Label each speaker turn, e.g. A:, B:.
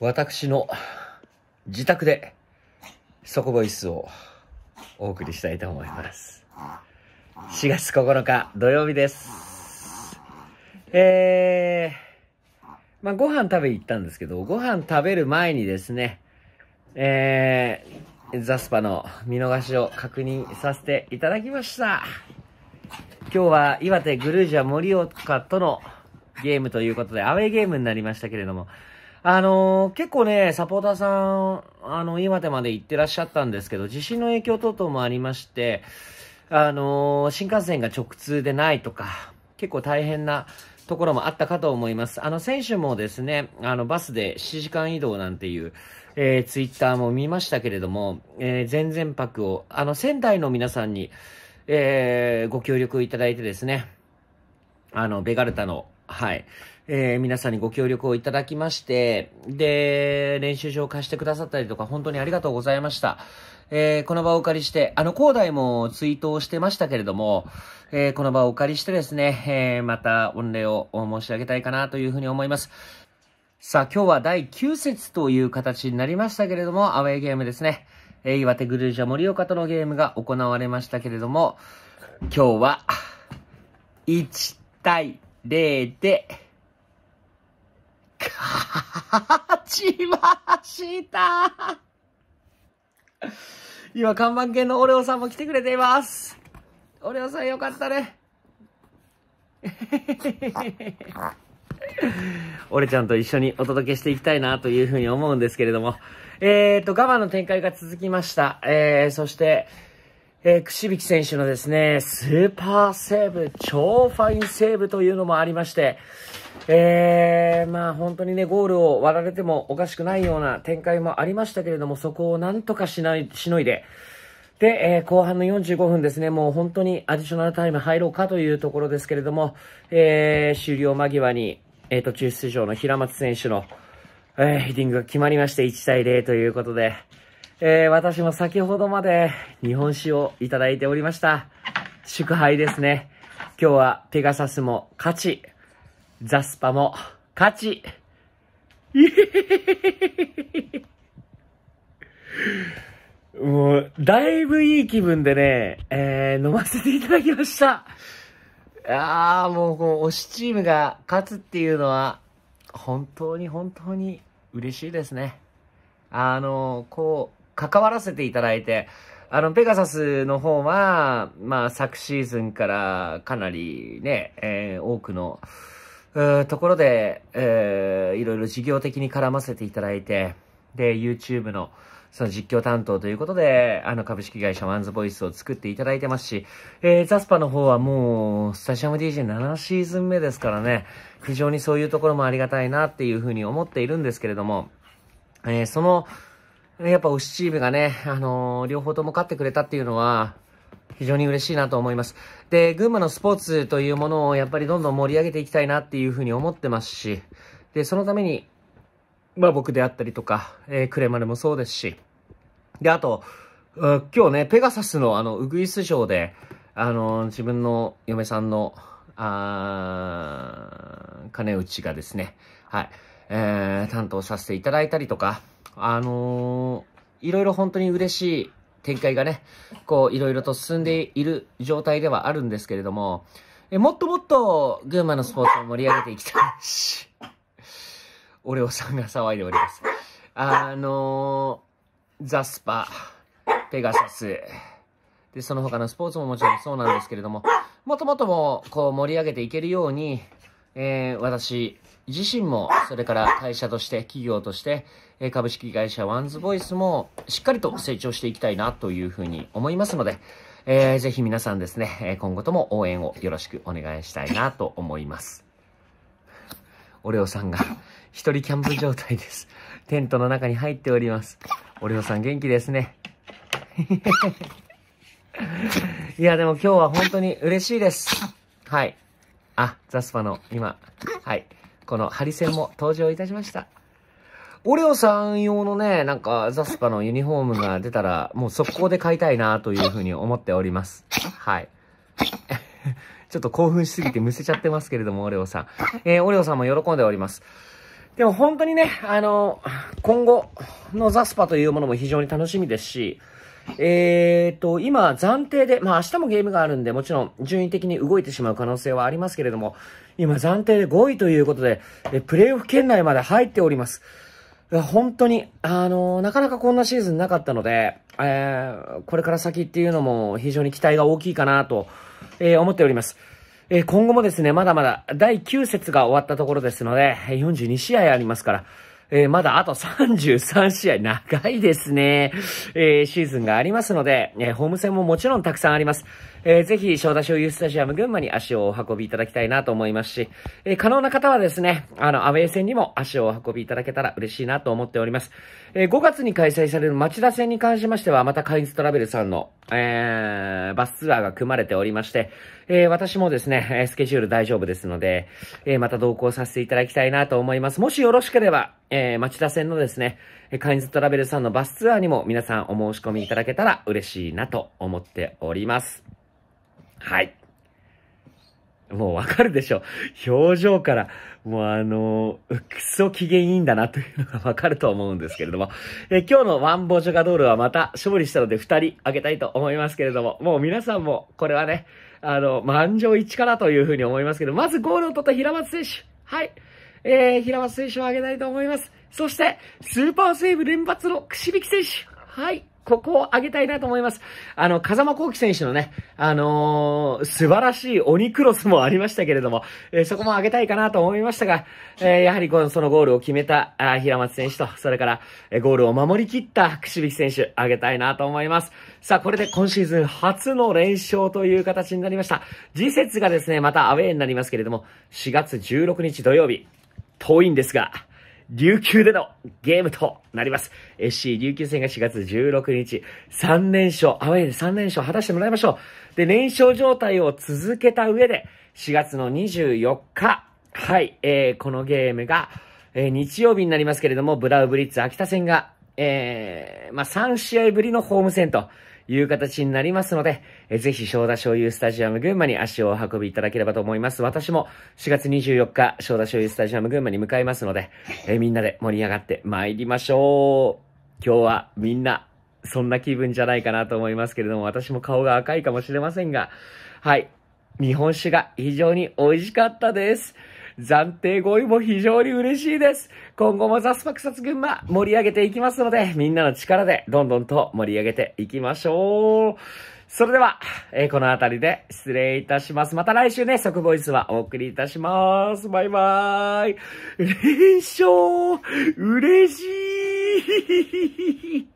A: 私の自宅で、そこボイスをお送りしたいと思います。4月9日土曜日です。えー、まあ、ご飯食べ行ったんですけど、ご飯食べる前にですね、えー、ザスパの見逃しを確認させていただきました。今日は岩手グルージャ盛岡とのゲームということで、アウェーゲームになりましたけれども、あのー、結構ね、サポーターさん、あの、岩手まで行ってらっしゃったんですけど、地震の影響等々もありまして、あのー、新幹線が直通でないとか、結構大変なところもあったかと思います。あの、選手もですね、あの、バスで7時間移動なんていう、えー、ツイッターも見ましたけれども、えー、前々泊を、あの、仙台の皆さんに、えー、ご協力いただいてですね、あの、ベガルタの、はい、えー、皆さんにご協力をいただきまして、で、練習場を貸してくださったりとか、本当にありがとうございました。えー、この場をお借りして、あの、広大もツイートをしてましたけれども、えー、この場をお借りしてですね、えまた御礼を申し上げたいかなというふうに思います。さあ、今日は第9節という形になりましたけれども、アウェーゲームですね。え岩手グルージャ盛岡とのゲームが行われましたけれども、今日は、1対0で、勝ちました今、看板犬のオレオさんも来てくれています。オレオさんよかったね。オレちゃんと一緒にお届けしていきたいなというふうに思うんですけれども。えーと、我慢の展開が続きました。えー、そして、えー、くしびき選手のですね、スーパーセーブ、超ファインセーブというのもありまして、えー、まあ本当にね、ゴールを割られてもおかしくないような展開もありましたけれども、そこをなんとかしない、しのいで、で、えー、後半の45分ですね、もう本当にアディショナルタイム入ろうかというところですけれども、えー、終了間際に、えー、途中出場の平松選手の、えー、ヘディングが決まりまして、1対0ということで、えー、私も先ほどまで日本酒をいただいておりました。祝杯ですね。今日はペガサスも勝ち、ザスパも勝ち。もう、だいぶいい気分でね、えー、飲ませていただきました。ああ、もう、こう、推しチームが勝つっていうのは、本当に本当に嬉しいですね。あの、こう、関わらせていただいて、あの、ペガサスの方は、まあ、昨シーズンからかなりね、えー、多くの、ところで、えー、いろいろ事業的に絡ませていただいて、で、YouTube の、その実況担当ということで、あの株式会社ワンズボイスを作っていただいてますし、えー、ザスパの方はもう、スタジアム DJ7 シーズン目ですからね、非常にそういうところもありがたいなっていうふうに思っているんですけれども、えー、その、やっぱ推しチームがね、あのー、両方とも勝ってくれたっていうのは、非常に嬉しいなと思います。で、群馬のスポーツというものをやっぱりどんどん盛り上げていきたいなっていうふうに思ってますし、で、そのために、まあ僕であったりとか、えー、クレマルもそうですし、で、あと、今日ね、ペガサスのあの、ウグイス城で、あのー、自分の嫁さんの、あ金内がですね、はい、えー、担当させていただいたりとか、あのー、いろいろ本当に嬉しい展開がね、こう、いろいろと進んでいる状態ではあるんですけれども、えもっともっと群馬のスポーツを盛り上げていきたいし、オレオさんが騒いでおります。あのー、ザスパ、ペガサス、で、その他のスポーツももちろんそうなんですけれども、もっともっとも、こう盛り上げていけるように、えー、私自身も、それから会社として、企業として、え株式会社ワンズボイスもしっかりと成長していきたいなというふうに思いますので、えー、ぜひ皆さんですね、今後とも応援をよろしくお願いしたいなと思います。オレオさんが一人キャンプ状態です。テントの中に入っております。オレオさん元気ですね。いや、でも今日は本当に嬉しいです。はい。あ、ザスパの今、はい、このハリセンも登場いたしました。オレオさん用のね、なんかザスパのユニフォームが出たら、もう速攻で買いたいなというふうに思っております。はい。ちょっと興奮しすぎてむせちゃってますけれども、オレオさん。えー、オレオさんも喜んでおります。でも本当にね、あの、今後のザスパというものも非常に楽しみですし、えー、と、今、暫定で、まあ明日もゲームがあるんで、もちろん順位的に動いてしまう可能性はありますけれども、今暫定で5位ということで、えプレイオフ圏内まで入っております。本当に、あのなかなかこんなシーズンなかったので、えー、これから先っていうのも非常に期待が大きいかなと、えー、思っております。え今後もですね、まだまだ第9節が終わったところですので、42試合ありますから、えー、まだあと33試合、長いですね。えー、シーズンがありますので、えー、ホーム戦ももちろんたくさんあります。えー、ぜひ、正田小ユースタジアム群馬に足をお運びいただきたいなと思いますし、えー、可能な方はですね、あの、アウェー戦にも足をお運びいただけたら嬉しいなと思っております。えー、5月に開催される町田戦に関しましては、またカインストラベルさんの、えー、バスツアーが組まれておりまして、えー、私もですね、スケジュール大丈夫ですので、えー、また同行させていただきたいなと思います。もしよろしければ、えー、町田線のですね、カインズトラベルさんのバスツアーにも皆さんお申し込みいただけたら嬉しいなと思っております。はい。もうわかるでしょ。表情から、もうあのー、くそ機嫌いいんだなというのがわかると思うんですけれども、え今日のワンボジョガドールはまた勝利したので2人あげたいと思いますけれども、もう皆さんもこれはね、あの、満場一致からというふうに思いますけど、まずゴールを取った平松選手。はい。えー、平松選手を挙げたいと思います。そして、スーパーセーブ連発のくしびき選手。はい。ここを上げたいなと思います。あの、風間幸輝選手のね、あのー、素晴らしい鬼クロスもありましたけれども、えー、そこも上げたいかなと思いましたが、えー、やはりこの、そのゴールを決めた、あ平松選手と、それから、えゴールを守り切った串引選手、上げたいなと思います。さあ、これで今シーズン初の連勝という形になりました。次節がですね、またアウェーになりますけれども、4月16日土曜日、遠いんですが、琉球でのゲームとなります。SC 琉球戦が4月16日、3連勝、アウェイで3連勝果たしてもらいましょう。で、連勝状態を続けた上で、4月の24日、はい、えー、このゲームが、えー、日曜日になりますけれども、ブラウブリッツ秋田戦が、えー、まあ、3試合ぶりのホーム戦という形になりますので、えぜひ、正田醤油スタジアム群馬に足をお運びいただければと思います。私も4月24日、正田醤油スタジアム群馬に向かいますので、えみんなで盛り上がって参りましょう。今日はみんな、そんな気分じゃないかなと思いますけれども、私も顔が赤いかもしれませんが、はい。日本酒が非常に美味しかったです。暫定5位も非常に嬉しいです。今後もザスパクサツ群馬盛り上げていきますので、みんなの力でどんどんと盛り上げていきましょう。それでは、えー、この辺りで失礼いたします。また来週ね、即ボイスはお送りいたします。バイバーイ。連勝嬉しい